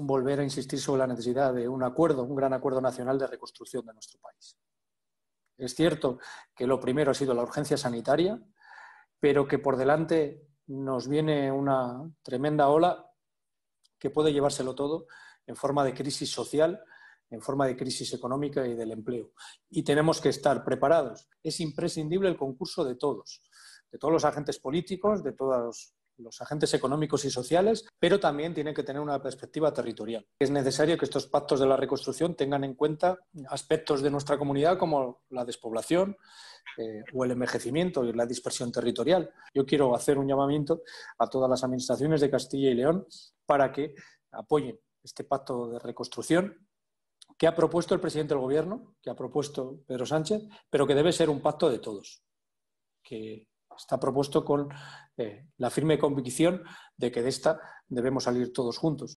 volver a insistir sobre la necesidad de un acuerdo, un gran acuerdo nacional de reconstrucción de nuestro país. Es cierto que lo primero ha sido la urgencia sanitaria, pero que por delante nos viene una tremenda ola que puede llevárselo todo en forma de crisis social, en forma de crisis económica y del empleo. Y tenemos que estar preparados. Es imprescindible el concurso de todos, de todos los agentes políticos, de todos los agentes económicos y sociales, pero también tiene que tener una perspectiva territorial. Es necesario que estos pactos de la reconstrucción tengan en cuenta aspectos de nuestra comunidad como la despoblación eh, o el envejecimiento y la dispersión territorial. Yo quiero hacer un llamamiento a todas las administraciones de Castilla y León para que apoyen este pacto de reconstrucción que ha propuesto el presidente del Gobierno, que ha propuesto Pedro Sánchez, pero que debe ser un pacto de todos, está propuesto con eh, la firme convicción de que de esta debemos salir todos juntos.